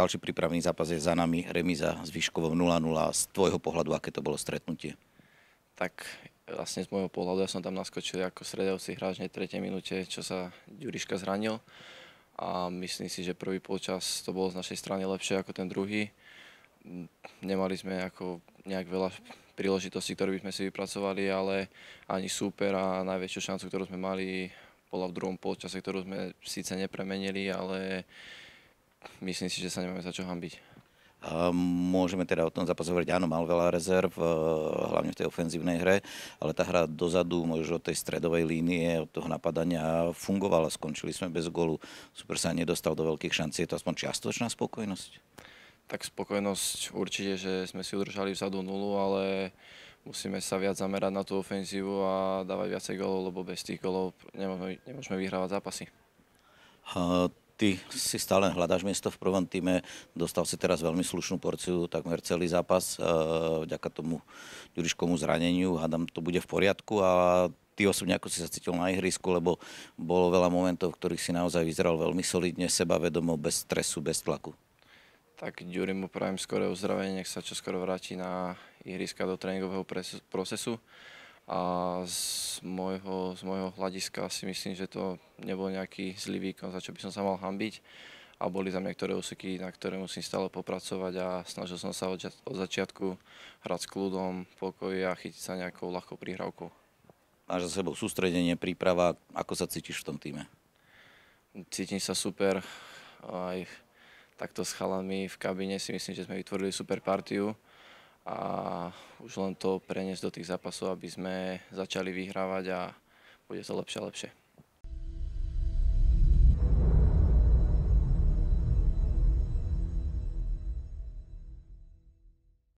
ďalší prípravný zápas je za nami, remiza s Výškovom 0-0. Z tvojho pohľadu, aké to bolo stretnutie? Tak vlastne z môjho pohľadu ja som tam naskočil ako stredajúci hráč v 3. minúte, čo sa Ďuriška zranil. A myslím si, že prvý počas to bolo z našej strany lepšie ako ten druhý. Nemali sme ako nejak veľa príležitostí, ktoré by sme si vypracovali, ale ani super a najväčšiu šancu, ktorú sme mali, bola v druhom polčase, ktorú sme síce nepremenili, ale myslím si, že sa nemáme za čo hambiť. Môžeme teda o tom zápas hovoriť, áno, mal veľa rezerv, e, hlavne v tej ofenzívnej hre, ale tá hra dozadu, možno od tej stredovej línie, od toho napadania fungovala, skončili sme bez golu, super sa nedostal do veľkých šancí, je to aspoň čiastočná spokojnosť? Tak spokojnosť určite, že sme si udržali vzadu nulu, ale musíme sa viac zamerať na tú ofenzívu a dávať viacej golov, lebo bez tých golov nemôžeme, nemôžeme vyhrávať zápasy. Uh ty si stále hľadáš miesto v prvom týme, dostal si teraz veľmi slušnú porciu, takmer celý zápas, eh, vďaka tomu Juriškomu zraneniu, hádam, to bude v poriadku a ty osobne ako si sa cítil na ihrisku, lebo bolo veľa momentov, v ktorých si naozaj vyzeral veľmi solidne, sebavedomo, bez stresu, bez tlaku. Tak Ďuri mu prajem skoré uzdravenie, nech sa čoskoro vráti na ihriska do tréningového procesu a z môjho, z môjho hľadiska si myslím, že to nebol nejaký zlý výkon, za čo by som sa mal hambiť a boli tam niektoré úseky, na ktoré musím stále popracovať a snažil som sa od, od začiatku hrať s kľudom, pokoji a chytiť sa nejakou ľahkou prihrávkou. Máš za sebou sústredenie, príprava, ako sa cítiš v tom týme? Cítim sa super, aj takto s chalami v kabine si myslím, že sme vytvorili super partiu a už len to preniesť do tých zápasov, aby sme začali vyhrávať a bude to lepšie a lepšie.